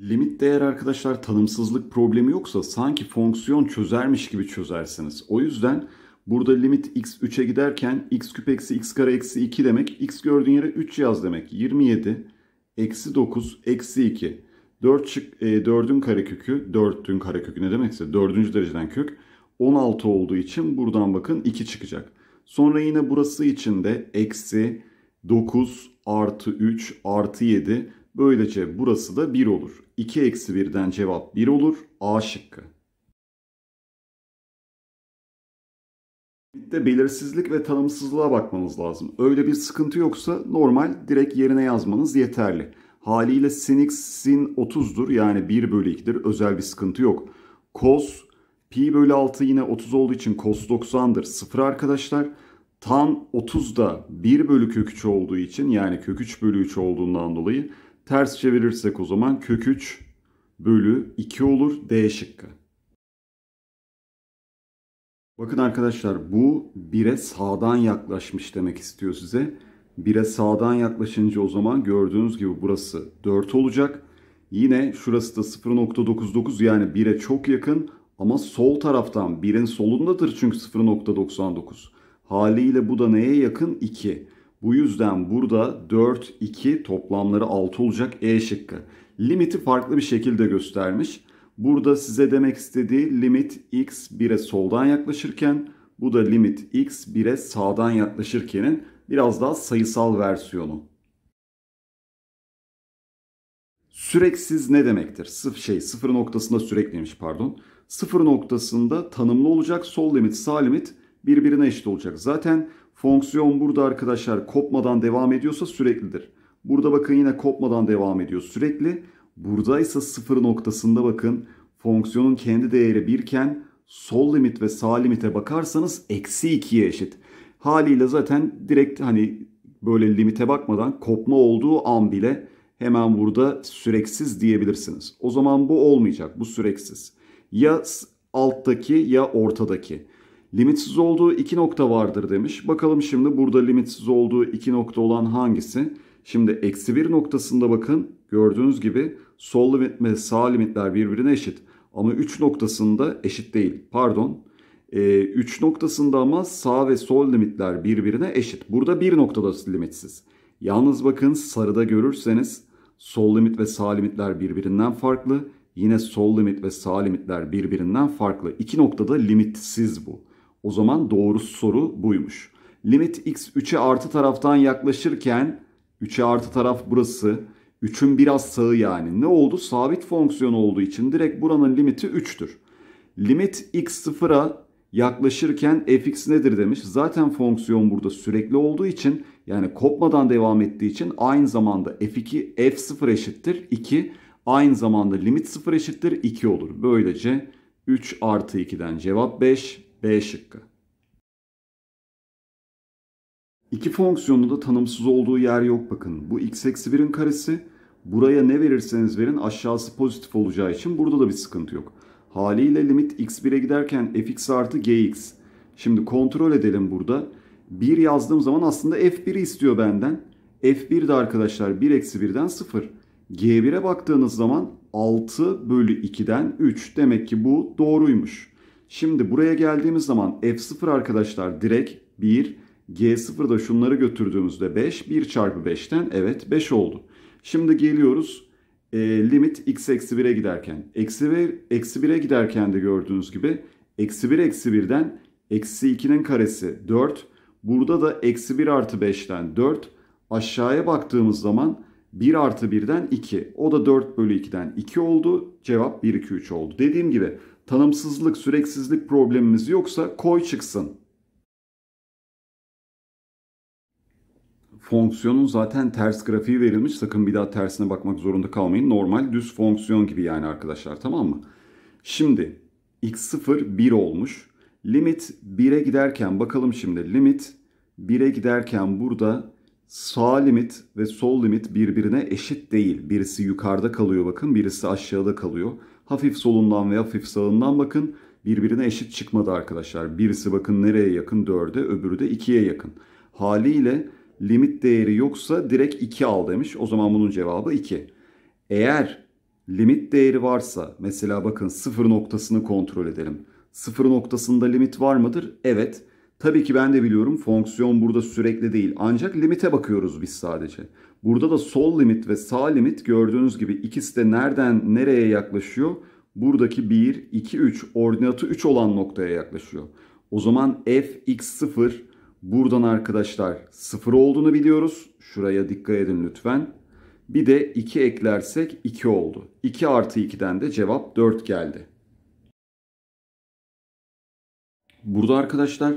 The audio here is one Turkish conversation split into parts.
Limit değer arkadaşlar tanımsızlık problemi yoksa sanki fonksiyon çözermiş gibi çözersiniz. O yüzden burada limit x 3'e giderken x küp eksi x kare eksi 2 demek x gördüğün yere 3 yaz demek. 27 eksi 9 eksi 2 4 çık, e, 4'ün kökü 4'ün kare kökü ne demekse 4. dereceden kök 16 olduğu için buradan bakın 2 çıkacak. Sonra yine burası için de eksi 9 artı 3 artı 7 Böylece burası da 1 olur. 2 eksi 1'den cevap 1 olur. A şıkkı. de belirsizlik ve tanımsızlığa bakmanız lazım. Öyle bir sıkıntı yoksa normal direkt yerine yazmanız yeterli. Haliyle sin x sin 30'dur yani 1 bölü 2'dir özel bir sıkıntı yok. Cos pi bölü 6 yine 30 olduğu için cos 90'dır 0 arkadaşlar. Tan 30 da 1 bölü kök 3 olduğu için yani kök 3 bölü 3 olduğundan dolayı Ters çevirirsek o zaman kök 3 bölü 2 olur D şıkkı. Bakın arkadaşlar bu 1'e sağdan yaklaşmış demek istiyor size. 1'e sağdan yaklaşınca o zaman gördüğünüz gibi burası 4 olacak. Yine şurası da 0.99 yani 1'e çok yakın ama sol taraftan 1'in solundadır çünkü 0.99. Haliyle bu da neye yakın? 2. Bu yüzden burada 4, 2 toplamları 6 olacak E şıkkı. Limiti farklı bir şekilde göstermiş. Burada size demek istediği limit x 1'e soldan yaklaşırken bu da limit x 1'e sağdan yaklaşırkenin biraz daha sayısal versiyonu. Süreksiz ne demektir? Sıf şey sıfır noktasında sürekliymiş pardon. Sıfır noktasında tanımlı olacak sol limit sağ limit birbirine eşit olacak. Zaten Fonksiyon burada arkadaşlar kopmadan devam ediyorsa süreklidir. Burada bakın yine kopmadan devam ediyor sürekli. Buradaysa sıfır noktasında bakın fonksiyonun kendi değeri birken sol limit ve sağ limite bakarsanız eksi 2'ye eşit. Haliyle zaten direkt hani böyle limite bakmadan kopma olduğu an bile hemen burada süreksiz diyebilirsiniz. O zaman bu olmayacak bu süreksiz. Ya alttaki ya ortadaki. Limitsiz olduğu iki nokta vardır demiş. Bakalım şimdi burada limitsiz olduğu iki nokta olan hangisi? Şimdi eksi bir noktasında bakın gördüğünüz gibi sol limit ve sağ limitler birbirine eşit. Ama 3 noktasında eşit değil pardon. 3 e, ee, noktasında ama sağ ve sol limitler birbirine eşit. Burada bir noktada limitsiz. Yalnız bakın sarıda görürseniz sol limit ve sağ limitler birbirinden farklı. Yine sol limit ve sağ limitler birbirinden farklı. İki noktada limitsiz bu. O zaman doğru soru buymuş. Limit x 3'e artı taraftan yaklaşırken 3'e artı taraf burası. 3'ün biraz sağı yani. Ne oldu? Sabit fonksiyon olduğu için direkt buranın limiti 3'tür. Limit x 0'a yaklaşırken fx nedir demiş. Zaten fonksiyon burada sürekli olduğu için yani kopmadan devam ettiği için aynı zamanda f2 f0 eşittir 2 aynı zamanda limit 0 eşittir 2 olur. Böylece 3 artı 2'den cevap 5 B şıkkı. İki fonksiyonda da tanımsız olduğu yer yok bakın. Bu x eksi 1'in karesi. Buraya ne verirseniz verin aşağısı pozitif olacağı için burada da bir sıkıntı yok. Haliyle limit x1'e giderken fx artı gx. Şimdi kontrol edelim burada. 1 yazdığım zaman aslında f1'i istiyor benden. f1 de arkadaşlar 1 eksi 1'den 0. g1'e baktığınız zaman 6 bölü 2'den 3. Demek ki bu doğruymuş. Şimdi buraya geldiğimiz zaman f0 arkadaşlar direkt 1. G0'da şunları götürdüğümüzde 5. 1 çarpı 5'ten evet 5 oldu. Şimdi geliyoruz e, limit x eksi 1'e giderken. Eksi, 1, eksi 1'e giderken de gördüğünüz gibi eksi 1 eksi 1'den eksi 2'nin karesi 4. Burada da eksi 1 artı 5'ten 4. Aşağıya baktığımız zaman 1 artı 1'den 2. O da 4 bölü 2'den 2 oldu. Cevap 1, 2, 3 oldu. Dediğim gibi tanımsızlık, süreksizlik problemimiz yoksa koy çıksın. Fonksiyonun zaten ters grafiği verilmiş. Sakın bir daha tersine bakmak zorunda kalmayın. Normal düz fonksiyon gibi yani arkadaşlar tamam mı? Şimdi x0 1 olmuş. Limit 1'e giderken bakalım şimdi limit 1'e giderken burada sağ limit ve sol limit birbirine eşit değil. Birisi yukarıda kalıyor bakın birisi aşağıda kalıyor. Hafif solundan veya hafif sağından bakın. Birbirine eşit çıkmadı arkadaşlar. Birisi bakın nereye yakın 4'e öbürü de 2'ye yakın. Haliyle limit değeri yoksa direkt 2 al demiş. O zaman bunun cevabı 2. Eğer limit değeri varsa mesela bakın sıfır noktasını kontrol edelim. Sıfır noktasında limit var mıdır? Evet. Tabii ki ben de biliyorum fonksiyon burada sürekli değil. Ancak limite bakıyoruz biz sadece. Burada da sol limit ve sağ limit gördüğünüz gibi ikisi de nereden nereye yaklaşıyor? Buradaki 1, 2, 3 ordinatı 3 olan noktaya yaklaşıyor. O zaman f x0 buradan arkadaşlar 0 olduğunu biliyoruz. Şuraya dikkat edin lütfen. Bir de 2 eklersek 2 oldu. 2 artı 2'den de cevap 4 geldi. Burada arkadaşlar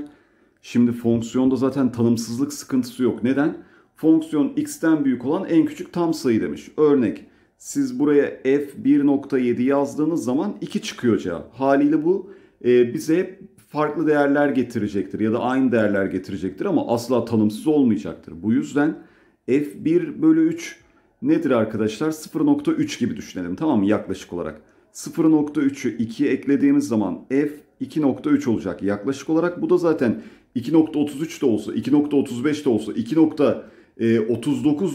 Şimdi fonksiyonda zaten tanımsızlık sıkıntısı yok. Neden? Fonksiyon x'ten büyük olan en küçük tam sayı demiş. Örnek siz buraya f 1.7 yazdığınız zaman 2 çıkıyor cevap. Haliyle bu e, bize hep farklı değerler getirecektir ya da aynı değerler getirecektir ama asla tanımsız olmayacaktır. Bu yüzden f1 bölü 3 nedir arkadaşlar? 0.3 gibi düşünelim tamam mı yaklaşık olarak. 0.3'ü 2'ye eklediğimiz zaman f 2.3 olacak yaklaşık olarak. Bu da zaten 2.33 de olsa, 2.35 de olsa, 2.39 e,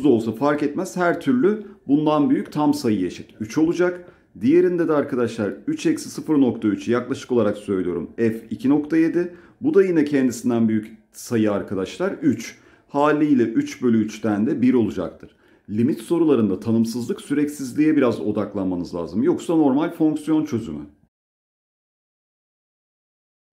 da olsa fark etmez. Her türlü bundan büyük tam sayı eşit 3 olacak. Diğerinde de arkadaşlar 3 eksi 0.3 yaklaşık olarak söylüyorum f 2.7. Bu da yine kendisinden büyük sayı arkadaşlar 3. Haliyle 3 bölü 3'ten de 1 olacaktır. Limit sorularında tanımsızlık süreksizliğe biraz odaklanmanız lazım. Yoksa normal fonksiyon çözümü.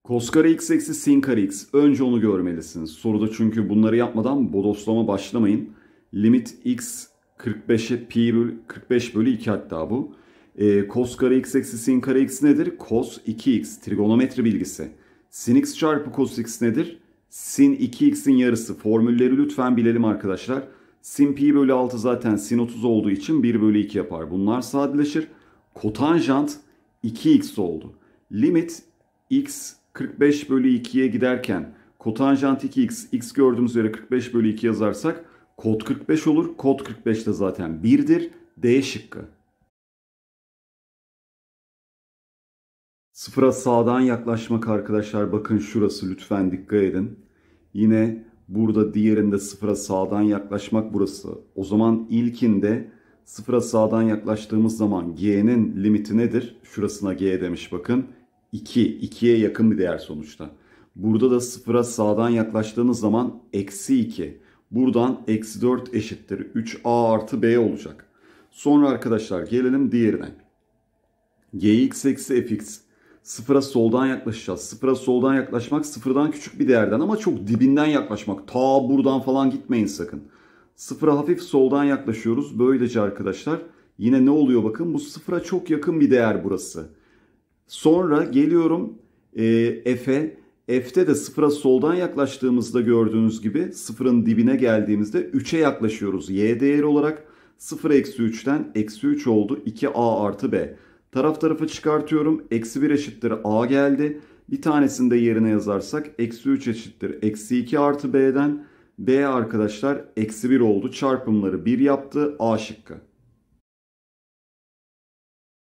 Cos kare x eksi sin kare x. Önce onu görmelisiniz. Soruda çünkü bunları yapmadan bodoslama başlamayın. Limit x 45'e pi bölü, 45 bölü 2 hatta bu. E, ee, cos kare x eksi sin kare x nedir? Cos 2x. Trigonometri bilgisi. Sin x çarpı cos x nedir? Sin 2x'in yarısı. Formülleri lütfen bilelim arkadaşlar. Sin pi bölü 6 zaten sin 30 olduğu için 1 bölü 2 yapar. Bunlar sadeleşir. Kotanjant 2x oldu. Limit x 45 bölü 2'ye giderken kotanjant 2x, x gördüğümüz üzere 45 bölü 2 yazarsak kod 45 olur. Kod 45 de zaten 1'dir. D şıkkı. Sıfıra sağdan yaklaşmak arkadaşlar. Bakın şurası lütfen dikkat edin. Yine burada diğerinde sıfıra sağdan yaklaşmak burası. O zaman ilkinde sıfıra sağdan yaklaştığımız zaman g'nin limiti nedir? Şurasına g demiş bakın. 2, 2'ye yakın bir değer sonuçta. Burada da sıfıra sağdan yaklaştığınız zaman eksi 2. Buradan eksi 4 eşittir. 3a artı b olacak. Sonra arkadaşlar gelelim diğerine. gx eksi fx. Sıfıra soldan yaklaşacağız. Sıfıra soldan yaklaşmak sıfırdan küçük bir değerden ama çok dibinden yaklaşmak. Ta buradan falan gitmeyin sakın. Sıfıra hafif soldan yaklaşıyoruz. Böylece arkadaşlar yine ne oluyor bakın bu sıfıra çok yakın bir değer burası. Sonra geliyorum e, F'e. F'te de sıfıra soldan yaklaştığımızda gördüğünüz gibi sıfırın dibine geldiğimizde 3'e yaklaşıyoruz. Y değeri olarak 0 eksi 3'ten eksi 3 oldu. 2A artı B. Taraf tarafı çıkartıyorum. Eksi 1 eşittir A geldi. Bir tanesini de yerine yazarsak eksi 3 eşittir. Eksi 2 artı B'den B arkadaşlar eksi 1 oldu. Çarpımları 1 yaptı. A şıkkı.